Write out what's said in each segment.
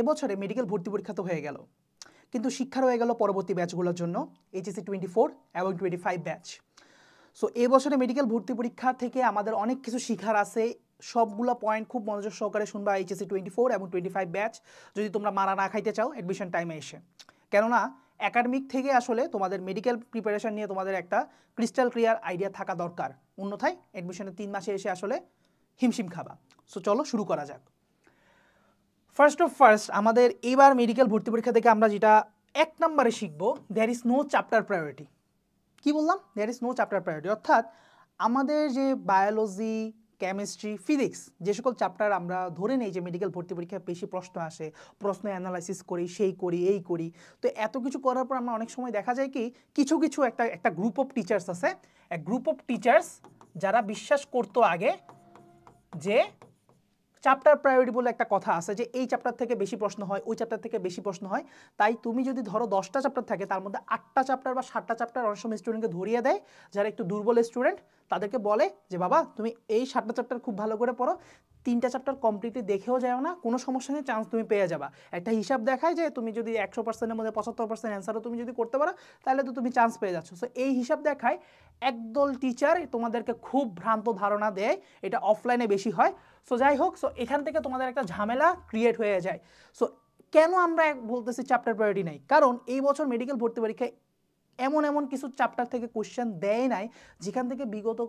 এবছরে মেডিকেল ভর্তি পরীক্ষা তো হয়ে গেল কিন্তু শিক্ষা রয়ে গেল পরবর্তী ব্যাচগুলোর জন্য এইচএসি টোয়েন্টি ফোর এবং টোয়েন্টি ফাইভ ব্যাচ সো এবছরে মেডিকেল ভর্তি পরীক্ষা থেকে আমাদের অনেক কিছু শিখার আছে সবগুলো পয়েন্ট খুব মনোযোগ সহকারে শুনবা এইচএসি টোয়েন্টি ফোর এবং টোয়েন্টি ফাইভ ব্যাচ যদি তোমরা মারা না খাইতে চাও অ্যাডমিশন টাইমে এসে কেননা একাডেমিক থেকে আসলে তোমাদের মেডিকেল প্রিপারেশন নিয়ে তোমাদের একটা ক্রিস্টাল ক্লিয়ার আইডিয়া থাকা দরকার অন্যথায় অ্যাডমিশনের তিন মাসে এসে আসলে হিমশিম খাবা সো চলো শুরু করা যাক ফার্স্ট অফ ফার্স্ট আমাদের এবার মেডিকেল ভর্তি পরীক্ষা থেকে আমরা যেটা এক নম্বরে শিখব there is no chapter priority কি বললাম there is no chapter priority অর্থাৎ আমাদের যে বায়োলজি কেমিস্ট্রি ফিজিক্স যে সকল চ্যাপ্টার আমরা ধরে নেই যে মেডিকেল ভর্তি পরীক্ষায় বেশি প্রশ্ন আসে প্রশ্ন অ্যানালাইসিস করি সেই করি এই করি তো এত কিছু করার পর আমরা অনেক সময় দেখা যায় কি কিছু কিছু একটা একটা গ্রুপ অফ টিচার্স আছে এক গ্রুপ অফ টিচার্স যারা বিশ্বাস করতো আগে যে চ্যাপ্টার প্রায়োরিটি বলে একটা কথা আছে যে এই চ্যাপ্টার থেকে বেশি প্রশ্ন হয় ওই চ্যাপ্টার থেকে বেশি প্রশ্ন হয় তাই তুমি যদি ধরো দশটা চ্যাপ্টার থাকে তার মধ্যে আটটা চ্যাপ্টার বা সাতটা চ্যাপ্টার অনেক সময় স্টুডেন্টকে ধরিয়ে দেয় যারা একটু দুর্বল স্টুডেন্ট তাদেরকে বলে যে বাবা তুমি এই সাতটা চ্যাপ্টার খুব ভালো করে পড়ো তিনটা চ্যাপ্টার কমপ্লিটলি দেখেও যাও না কোনো সমস্যা নেই চান্স তুমি পেয়ে যাবা একটা হিসাব দেখায় যে তুমি যদি একশো পার্সেন্টের মধ্যে পঁচাত্তর পার্সেন্ট অ্যান্সারও তুমি যদি করতে পারো তাহলে তো তুমি চান্স পেয়ে যাচ্ছ সো এই হিসাব দেখায় একদল টিচার তোমাদেরকে খুব ভ্রান্ত ধারণা দেয় এটা অফলাইনে বেশি হয় সো যাই হোক সো এখান থেকে তোমাদের একটা ঝামেলা ক্রিয়েট হয়ে যায় সো কেন আমরা বলতেছি চ্যাপ্টার প্রায়োরিটি নাই কারণ এই বছর মেডিকেল ভর্তি পরীক্ষায় এমন এমন কিছু চ্যাপ্টার থেকে কোশ্চেন দেয় নাই যেখান থেকে বিগত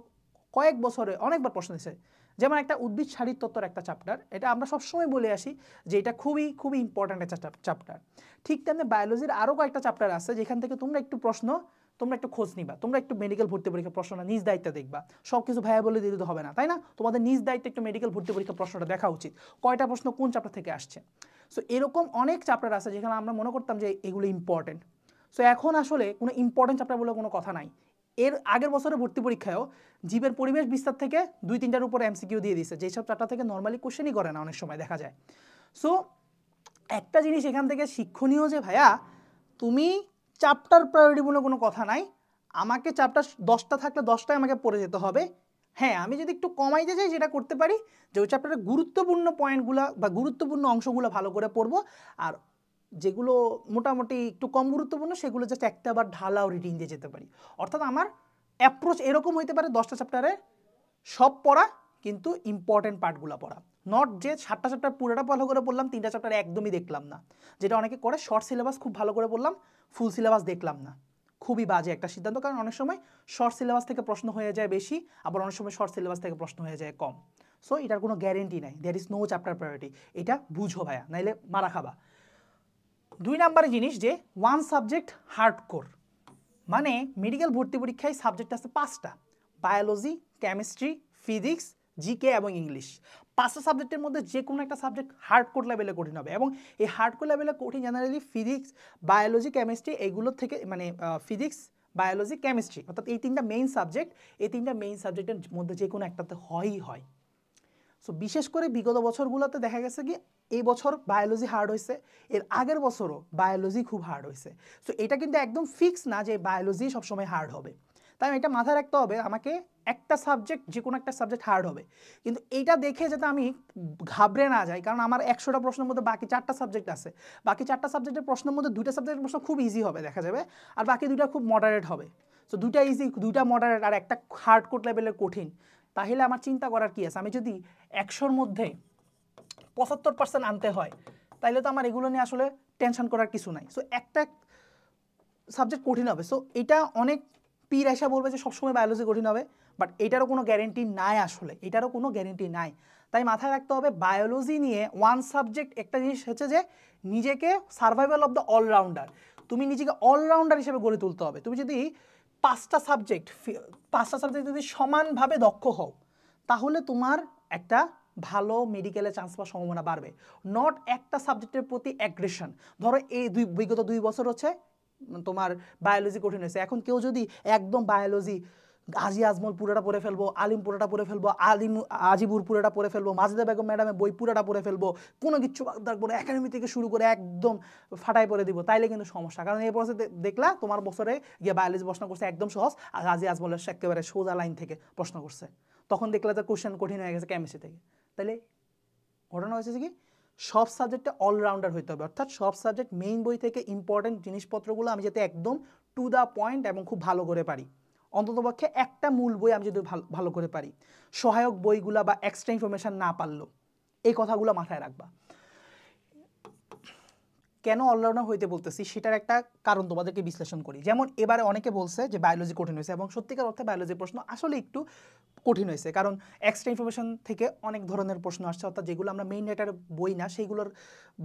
কয়েক বছরে অনেকবার প্রশ্ন এসেছে যেমন একটা উদ্ভিদ শারীর তত্ত্বর একটা চ্যাপ্টার এটা আমরা সবসময় বলে আসি যে এটা খুবই খুবই ইম্পর্ট্যান্ট একটা চ্যাপ্টার ঠিক তেমনি বায়োলজির আরও কয়েকটা চ্যাপ্টার আছে যেখান থেকে তোমরা একটু প্রশ্ন তোমরা একটু খোঁজ নিবা তোমরা একটু মেডিকেল ভর্তি পরীক্ষা প্রশ্নটা নিজ দায়িত্বে দেখবা সব কিছু ভাইয়া বলে দিতে হবে না তাই না তোমাদের নিজ দায়িত্বে একটু মেডিকেল ভর্তি পরীক্ষা প্রশ্নটা দেখা উচিত কয়টা প্রশ্ন কোন চ্যাপ্টার থেকে আসছে সো এরকম অনেক চ্যাপ্টার আছে যেখানে আমরা মনে করতাম যে এগুলো ইম্পর্টেন্ট সো এখন আসলে কোনো ইম্পর্টেন্ট চ্যাপ্টার বলে কোনো কথা নাই এর আগের বছরের ভর্তি পরীক্ষায়ও জীবের পরিবেশ বিস্তার থেকে দুই তিনটার উপর এমসিকিউ দিয়ে দিয়েছে যেসব চারটা থেকে নর্মালি কোশ্চেনই করে না অনেক সময় দেখা যায় সো একটা জিনিস এখান থেকে শিক্ষণীয় যে ভাইয়া তুমি চাপটার প্রায়োরিটি বলে কোনো কথা নাই আমাকে চাপটা দশটা থাকলে দশটায় আমাকে পড়ে যেতে হবে হ্যাঁ আমি যদি একটু কমাইতে চাই যেটা করতে পারি যে ওই চ্যাপ্টারের গুরুত্বপূর্ণ পয়েন্টগুলো বা গুরুত্বপূর্ণ অংশগুলো ভালো করে পড়বো আর যেগুলো মোটামুটি একটু কম গুরুত্বপূর্ণ সেগুলো জাস্ট একটা বার ঢালাও রিডিং দিয়ে যেতে পারি অর্থাৎ আমার অ্যাপ্রোচ এরকম হইতে পারে দশটা চ্যাপ্টারে সব পড়া কিন্তু ইম্পর্টেন্ট পার্টগুলো পড়া নট যে সাতটা চ্যাপ্টার পুরোটা ভালো করে পড়লাম তিনটা চ্যাপ্টার একদমই দেখলাম না যেটা অনেকে করে শর্ট সিলেবাস খুব ভালো করে পড়লাম ফুল সিলেবাস দেখলাম না খুবই বাজে একটা সিদ্ধান্ত কারণ অনেক সময় শর্ট সিলেবাস থেকে প্রশ্ন হয়ে যায় বেশি আবার অনেক সময় শর্ট সিলেবাস থেকে প্রশ্ন হয়ে যায় কম সো এটার কোনো গ্যারেন্টি নাই there is no chapter priority এটা বুঝো ভাইয়া নাইলে মারা খাবা দুই নাম্বার জিনিস যে ওয়ান সাবজেক্ট হার্ড কোর মানে মেডিকেল ভর্তি পরীক্ষায় সাবজেক্ট আছে পাঁচটা বায়োলজি কেমিস্ট্রি ফিজিক্স জিকে এবং ইংলিশ পাঁচটা সাবজেক্টের মধ্যে যে কোনো একটা সাবজেক্ট হার্ড কোর লেভেলে কঠিন হবে এবং এই হার্ড কোর লেভেলে কঠিন জেনারেলি ফিজিক্স বায়োলজি কেমিস্ট্রি এগুলো থেকে মানে ফিজিক্স বায়োলজি কেমিস্ট্রি অর্থাৎ এই তিনটা মেইন সাবজেক্ট এই তিনটা মেইন সাবজেক্টের মধ্যে যে কোনো একটাতে হয়ই হয় সো বিশেষ করে বিগত বছরগুলোতে দেখা গেছে কি এই বছর বায়োলজি হার্ড হয়েছে এর আগের বছরও বায়োলজি খুব হার্ড হয়েছে সো এটা কিন্তু একদম ফিক্স না যে বায়োলজি সবসময় হার্ড হবে তাই এটা মাথায় রাখতে হবে আমাকে একটা সাবজেক্ট যে কোনো একটা সাবজেক্ট হার্ড হবে কিন্তু এইটা দেখে যাতে আমি ঘাবড়ে না যাই কারণ আমার একশোটা প্রশ্নের মধ্যে বাকি চারটা সাবজেক্ট আছে বাকি চারটা সাবজেক্টের প্রশ্নের মধ্যে দুইটা সাবজেক্টের প্রশ্ন খুব ইজি হবে দেখা যাবে আর বাকি দুইটা খুব মডারেট হবে সো দুইটা ইজি দুইটা মডারেট আর একটা হার্ড কোড লেভেলের কঠিন তাহলে আমার চিন্তা করার কি আছে আমি যদি একশোর মধ্যে পঁচাত্তর পার্সেন্ট আনতে হয় তাহলে তো আমার এগুলো নিয়ে আসলে টেনশন করার কিছু নাই সো একটা সাবজেক্ট কঠিন হবে সো এটা অনেক পীর আসা বলবে যে সবসময় বায়োলজি কঠিন হবে বাট এটারও কোনো গ্যারেন্টি নাই আসলে এটারও কোনো গ্যারেন্টি নাই তাই মাথায় রাখতে হবে বায়োলজি নিয়ে ওয়ান সাবজেক্ট একটা জিনিস হচ্ছে যে নিজেকে সার্ভাইভাল অফ দ্য অলরাউন্ডার তুমি নিজেকে অলরাউন্ডার হিসেবে গড়ে তুলতে হবে তুমি যদি পাঁচটা সাবজেক্ট পাঁচটা সাবজেক্ট যদি সমানভাবে দক্ষ হও তাহলে তোমার একটা ভালো মেডিকেলে চান্স পাওয়ার সম্ভাবনা বাড়বে নট একটা সাবজেক্টের প্রতি অ্যাগ্রেশন ধরো এই দুই বিগত দুই বছর হচ্ছে তোমার বায়োলজি কঠিন হয়েছে এখন কেউ যদি একদম বায়োলজি গাজী আজমল পুরোটা পড়ে ফেলবো আলিম পুরোটা পড়ে ফেলবো আলিম আজিবুর পুরোটা পড়ে ফেলবো মাজিদা বেগম ম্যাডামের বই পুরোটা পড়ে ফেলবো কোনো কিছু না একাডেমি থেকে শুরু করে একদম ফাটাই পরে দিব তাইলে কিন্তু সমস্যা কারণ এই বছর দেখলা তোমার বছরে গিয়ে বায়োলজি প্রশ্ন করছে একদম সহজ আর গাজী আজমলের একেবারে সোজা লাইন থেকে প্রশ্ন করছে তখন দেখলা যে কোশ্চেন কঠিন হয়ে গেছে কেমিস্ট্রি থেকে তাইলে ঘটনা হয়েছে কি সব সাবজেক্টটা অলরাউন্ডার হইতে হবে অর্থাৎ সব সাবজেক্ট মেইন বই থেকে ইম্পর্টেন্ট জিনিসপত্রগুলো আমি যাতে একদম টু দ্য পয়েন্ট এবং খুব ভালো করে পারি অন্ততপক্ষে একটা মূল বই আমি যদি ভালো ভালো করে পারি সহায়ক বইগুলা বা এক্সট্রা ইনফরমেশান না পারলো এই কথাগুলো মাথায় রাখবা কেন অলরাউন্ডার হইতে বলতেছি সেটার একটা কারণ তোমাদেরকে বিশ্লেষণ করি যেমন এবারে অনেকে বলছে যে বায়োলজি কঠিন হয়েছে এবং সত্যিকার অর্থে বায়োলজির প্রশ্ন আসলে একটু কঠিন হয়েছে কারণ এক্সট্রা ইনফরমেশন থেকে অনেক ধরনের প্রশ্ন আসছে অর্থাৎ যেগুলো আমরা মেইন ডেটার বই না সেইগুলোর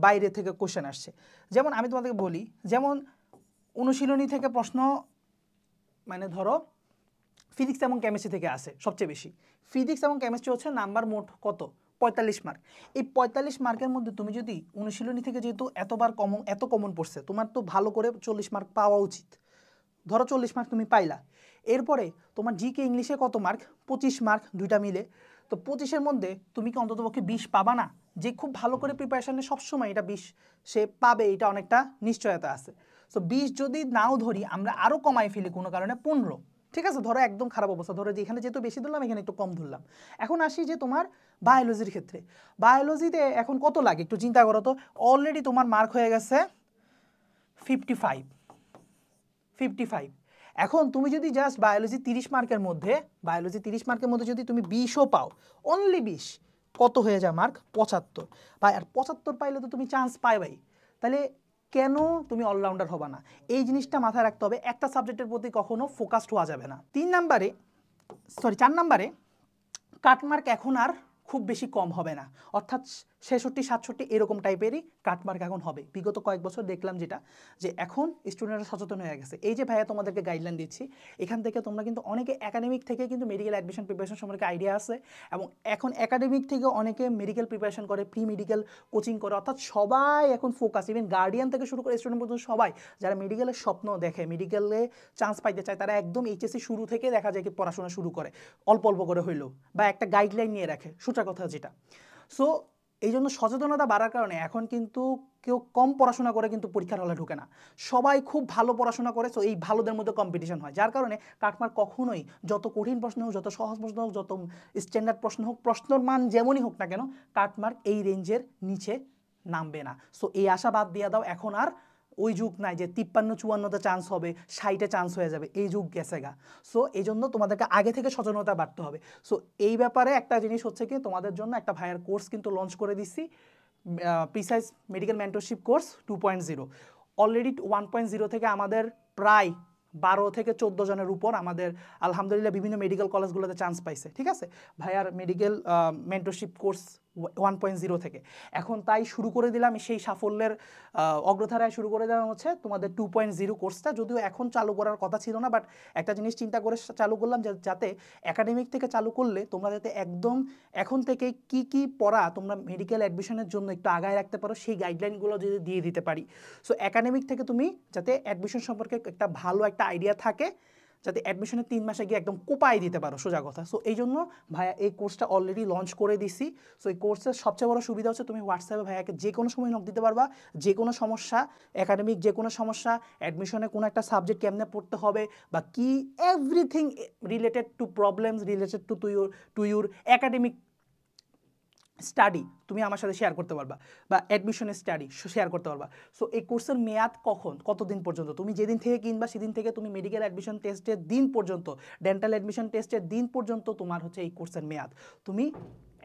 বাইরে থেকে কোশ্চেন আসছে যেমন আমি তোমাদেরকে বলি যেমন অনুশীলনী থেকে প্রশ্ন মানে ধরো ফিজিক্স এবং কেমিস্ট্রি থেকে আসে সবচেয়ে বেশি ফিজিক্স এবং কেমিস্ট্রি হচ্ছে নাম্বার মোট কত পঁয়তাল্লিশ মার্ক এই পঁয়তাল্লিশ মার্কের মধ্যে তুমি যদি অনুশীলনী থেকে যেহেতু এতবার কমন এত কমন পড়ছে তোমার তো ভালো করে চল্লিশ মার্ক পাওয়া উচিত ধরো চল্লিশ মার্ক তুমি পাইলা এরপরে তোমার জিকে ইংলিশে কত মার্ক পঁচিশ মার্ক দুইটা মিলে তো পঁচিশের মধ্যে তুমি কি অন্ততপক্ষে বিশ পাবা না যে খুব ভালো করে প্রিপারেশানে সবসময় এটা বিশ সে পাবে এটা অনেকটা নিশ্চয়তা আছে তো বিশ যদি নাও ধরি আমরা আরও কমাই ফেলি কোনো কারণে পনেরো ঠিক আছে ধরো একদম খারাপ অবস্থা ধরো যে এখানে যেহেতু বেশি ধরলাম এখানে একটু কম ধরলাম এখন আসি যে তোমার বায়োলজির ক্ষেত্রে বায়োলজিতে এখন কত লাগে একটু চিন্তা করো তো অলরেডি তোমার মার্ক হয়ে গেছে ফিফটি ফাইভ ফিফটি ফাইভ এখন তুমি যদি জাস্ট বায়োলজি তিরিশ মার্কের মধ্যে বায়োলজি তিরিশ মার্কের মধ্যে যদি তুমি বিশও পাও অনলি বিশ কত হয়ে যায় মার্ক পঁচাত্তর বা আর পঁচাত্তর পাইলে তো তুমি চান্স ভাই তাহলে কেন তুমি অলরাউন্ডার হবা না এই জিনিসটা মাথায় রাখতে হবে একটা সাবজেক্টের প্রতি কখনো ফোকাসড হওয়া যাবে না তিন নাম্বারে সরি চার নাম্বারে কাটমার্ক এখন আর খুব বেশি কম হবে না অর্থাৎ ছেষট্টি সাতষট্টি এরকম টাইপেরই কাটমার্ক এখন হবে বিগত কয়েক বছর দেখলাম যেটা যে এখন স্টুডেন্টরা সচেতন হয়ে গেছে এই যে ভাইয়া তোমাদেরকে গাইডলাইন দিচ্ছি এখান থেকে তোমরা কিন্তু অনেকে একাডেমিক থেকে কিন্তু মেডিকেল অ্যাডমিশন প্রিপারেশন সম্পর্কে আইডিয়া আছে এবং এখন একাডেমিক থেকে অনেকে মেডিকেল প্রিপারেশন করে প্রি মেডিকেল কোচিং করে অর্থাৎ সবাই এখন ফোকাস ইভেন গার্ডিয়ান থেকে শুরু করে স্টুডেন্ট পর্যন্ত সবাই যারা মেডিকেলের স্বপ্ন দেখে মেডিকেলে চান্স পাইতে চায় তারা একদম এইচএসসি শুরু থেকে দেখা যায় কি পড়াশোনা শুরু করে অল্প অল্প করে হইলো বা একটা গাইডলাইন নিয়ে রাখে সোজা কথা যেটা সো এই জন্য সচেতনতা বাড়ার কারণে এখন কিন্তু কেউ কম পড়াশোনা করে কিন্তু পরীক্ষার হলে ঢুকে না সবাই খুব ভালো পড়াশোনা করে তো এই ভালোদের মধ্যে কম্পিটিশন হয় যার কারণে কাকমার কখনোই যত কঠিন প্রশ্ন হোক যত সহজ প্রশ্ন হোক যত স্ট্যান্ডার্ড প্রশ্ন হোক প্রশ্নর মান যেমনই হোক না কেন কাটমার্ক এই রেঞ্জের নিচে নামবে না সো এই আশা বাদ দিয়ে দাও এখন আর ওই যুগ নাই যে তিপ্পান্ন চুয়ান্নতে চান্স হবে ষাটে চান্স হয়ে যাবে এই যুগ গেছে গা সো এই জন্য তোমাদেরকে আগে থেকে সচেতনতা বাড়তে হবে সো এই ব্যাপারে একটা জিনিস হচ্ছে কি তোমাদের জন্য একটা ভাইয়ার কোর্স কিন্তু লঞ্চ করে দিচ্ছি precise medical mentorship course two point zero already one point zero থেকে আমাদের প্রায় বারো থেকে চোদ্দো জনের উপর আমাদের আলহামদুলিল্লাহ বিভিন্ন মেডিকেল কলেজগুলোতে চান্স পাইছে ঠিক আছে ভাইয়ার medical mentorship course one point zero থেকে এখন তাই শুরু করে দিলাম সেই সাফল্যের অগ্রধারায় শুরু করে দেওয়া হচ্ছে তোমাদের টু পয়েন্ট জিরো কোর্সটা যদিও এখন চালু করার কথা ছিল না বাট একটা জিনিস চিন্তা করে চালু করলাম যাতে একাডেমিক থেকে চালু করলে তোমরা যাতে একদম এখন থেকে কি কি পড়া তোমরা মেডিকেল অ্যাডমিশনের জন্য একটু আগায় রাখতে পারো সেই গাইডলাইনগুলো যদি দিয়ে দিতে পারি সো একাডেমিক থেকে তুমি যাতে অ্যাডমিশন সম্পর্কে একটা ভালো একটা আইডিয়া থাকে যাতে অ্যাডমিশনের তিন মাসে গিয়ে একদম কোপাই দিতে পারো সোজা কথা সো এই জন্য ভাইয়া এই কোর্সটা অলরেডি লঞ্চ করে দিছি সো এই কোর্সের সবচেয়ে বড় সুবিধা হচ্ছে তুমি হোয়াটসঅ্যাপে ভাইয়াকে যে কোনো সময় নক দিতে পারবা যে কোনো সমস্যা একাডেমিক যে কোনো সমস্যা অ্যাডমিশনে কোনো একটা সাবজেক্ট কেমনে পড়তে হবে বা কি everything related to problems related to to your to your academic study তুমি আমার সাথে শেয়ার করতে পারবা বা অ্যাডমিশনের স্টাডি শেয়ার করতে পারবা সো এই কোর্সের মেয়াদ কখন কতদিন পর্যন্ত তুমি যেদিন থেকে কিনবা সেদিন থেকে তুমি মেডিকেল অ্যাডমিশন টেস্টের দিন পর্যন্ত ডেন্টাল অ্যাডমিশন টেস্টের দিন পর্যন্ত তোমার হচ্ছে এই কোর্সের মেয়াদ তুমি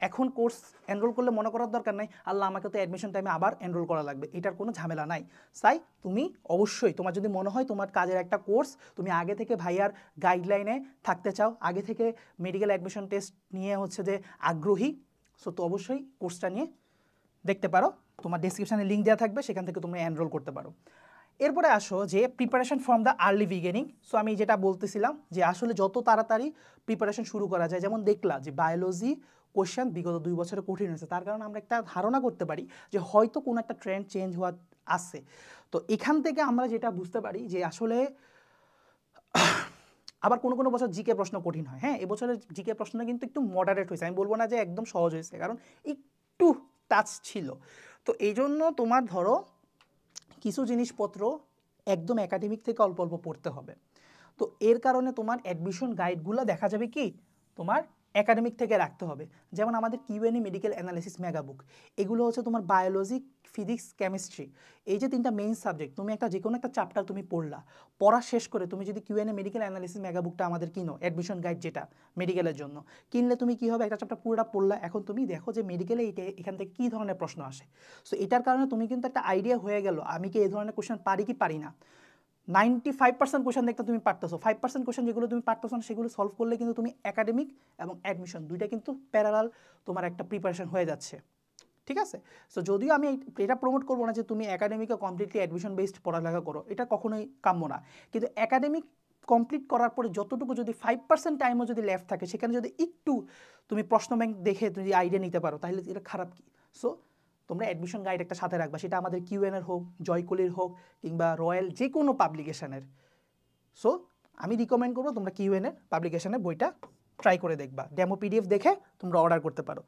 এখন কোর্স এনরোল করলে মনে করার দরকার নাই আল্লাহ আমাকে তো অ্যাডমিশন টাইমে আবার এনরোল করা লাগবে এটার কোনো ঝামেলা নাই তাই তুমি অবশ্যই তোমার যদি মনে হয় তোমার কাজের একটা কোর্স তুমি আগে থেকে ভাইয়ার গাইডলাইনে থাকতে চাও আগে থেকে মেডিকেল অ্যাডমিশন টেস্ট নিয়ে হচ্ছে যে আগ্রহী সো তো অবশ্যই কোর্সটা নিয়ে দেখতে পারো তোমার ডিসক্রিপশানে লিঙ্ক দেওয়া থাকবে সেখান থেকে তোমরা এনরোল করতে পারো এরপরে আসো যে preparation from the early beginning so আমি যেটা বলতেছিলাম যে আসলে যত তাড়াতাড়ি প্রিপারেশন শুরু করা যায় যেমন দেখলা যে বায়োলজি কোশ্চেন বিগত দুই বছরে কঠিন হয়েছে তার কারণে আমরা একটা ধারণা করতে পারি যে হয়তো কোনো একটা ট্রেন্ড চেঞ্জ হওয়া আছে তো এখান থেকে আমরা যেটা বুঝতে পারি যে আসলে আবার কোনো কোনো বছর জিকে প্রশ্ন কঠিন হয় হ্যাঁ এবছরের জিকে প্রশ্ন কিন্তু একটু মডারেট হয়েছে আমি বলবো না যে একদম সহজ হয়েছে কারণ একটু টাচ ছিল তো এই জন্য তোমার ধরো কিছু জিনিসপত্র একদম একাডেমিক থেকে অল্প অল্প পড়তে হবে তো এর কারণে তোমার অ্যাডমিশন গাইডগুলো দেখা যাবে কি তোমার একাডেমিক থেকে রাখতে হবে যেমন আমাদের QnE medical analysis mega book এগুলো হচ্ছে তোমার বায়োলজি ফিজিক্স কেমিস্ট্রি এই যে তিনটা মেইন সাবজেক্ট তুমি একটা যে কোনো একটা চ্যাপ্টার তুমি পড়লা পড়া শেষ করে তুমি যদি কিউএনএ মেডিকেল অ্যানালিসিস মেগা বুকটা আমাদের কিনো অ্যাডমিশন গাইড যেটা মেডিকেলের জন্য কিনলে তুমি কী হবে একটা চ্যাপ্টার পুরোটা পড়লা এখন তুমি দেখো যে মেডিকেলে এটা এখান থেকে কী ধরনের প্রশ্ন আসে সো এটার কারণে তুমি কিন্তু একটা আইডিয়া হয়ে গেলো আমি কি এই ধরনের কোশ্চেন পারি কি পারি না নাইনটি ফাইভ পার্সেন্ট কোয়েশন দেখতে তুমি পারতেছো ফাইভ পার্সেন্ট কোয়েশন যেগুলো তুমি পারতেছো না সেগুলো সলভ করলে কিন্তু তুমি একাডেমিক এবং অ্যাডমিশন দুইটা কিন্তু প্যারালাল তোমার একটা প্রিপারেশন হয়ে যাচ্ছে ঠিক আছে সো যদিও আমি এটা প্রমোট করবো না যে তুমি একাডেমিকে কমপ্লিটলি অ্যাডমিশন বেসড পড়ালেখা করো এটা কখনোই কাম্য না কিন্তু একাডেমিক কমপ্লিট করার পরে যতটুকু যদি ফাইভ পার্সেন্ট টাইমও যদি লেফট থাকে সেখানে যদি একটু তুমি প্রশ্ন ব্যাংক দেখে যদি আইডিয়া নিতে পারো তাহলে এটা খারাপ কি সো তোমরা অ্যাডমিশন গাইড একটা সাথে রাখবা সেটা আমাদের কিউএনের হোক জয়কলির হোক কিংবা রয়্যাল যে কোনো পাবলিকেশানের সো আমি রিকমেন্ড করবো তোমরা কিউএনের পাবলিকেশানের বইটা ট্রাই করে দেখবা ডেমো পিডিএফ দেখে তোমরা অর্ডার করতে পারো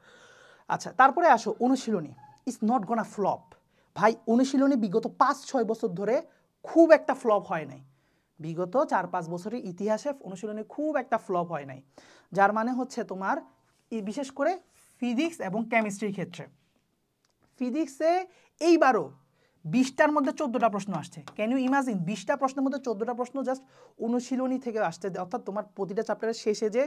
আচ্ছা তারপরে আসো অনুশীলনী ইটস নট গোনা ফ্লপ ভাই অনুশীলনী বিগত পাঁচ ছয় বছর ধরে খুব একটা ফ্লপ হয় নাই বিগত চার পাঁচ বছরের ইতিহাসে অনুশীলনী খুব একটা ফ্লপ হয় নাই যার মানে হচ্ছে তোমার বিশেষ করে ফিজিক্স এবং কেমিস্ট্রির ক্ষেত্রে ফিজিক্সে এইবারও বিশটার মধ্যে চোদ্দোটা প্রশ্ন আসছে ক্যান ইউ ইমাজিন বিশটা প্রশ্নের মধ্যে চোদ্দোটা প্রশ্ন জাস্ট অনুশীলনী থেকে আসছে অর্থাৎ তোমার প্রতিটা চ্যাপ্টারের শেষে যে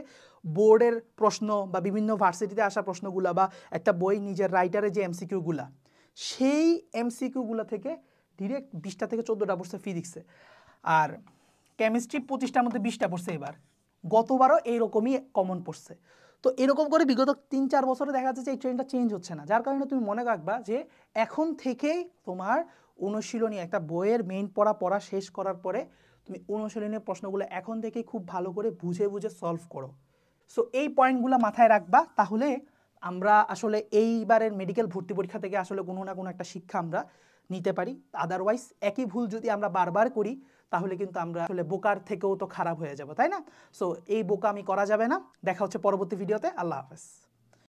বোর্ডের প্রশ্ন বা বিভিন্ন ভার্সিটিতে আসা প্রশ্নগুলা বা একটা বই নিজের রাইটারের যে এমসিকিউগুলা সেই এমসিকিউগুলো থেকে ডিরেক্ট বিশটা থেকে চোদ্দোটা পড়ছে ফিজিক্সে আর কেমিস্ট্রি পঁচিশটার মধ্যে বিশটা পড়ছে এবার গতবারও এইরকমই কমন পড়ছে তো এরকম করে বিগত তিন চার বছরে দেখা যাচ্ছে যে এই ট্রেনটা চেঞ্জ হচ্ছে না যার কারণে তুমি মনে রাখবা যে এখন থেকেই তোমার অনুশীলনী একটা বইয়ের মেইন পড়া পড়া শেষ করার পরে তুমি অনুশীলনের প্রশ্নগুলো এখন থেকেই খুব ভালো করে বুঝে বুঝে সলভ করো সো এই পয়েন্টগুলো মাথায় রাখবা তাহলে আমরা আসলে এইবারের মেডিকেল ভর্তি পরীক্ষা থেকে আসলে কোনো না কোনো একটা শিক্ষা আমরা নিতে পারি আদারওয়াইজ একই ভুল যদি আমরা বারবার করি তাহলে কিন্তু আমরা আসলে বোকার থেকেও তো খারাপ হয়ে যাবো তাই না সো এই বোকা আমি করা যাবে না দেখা হচ্ছে পরবর্তী ভিডিওতে আল্লাহ হাফেজ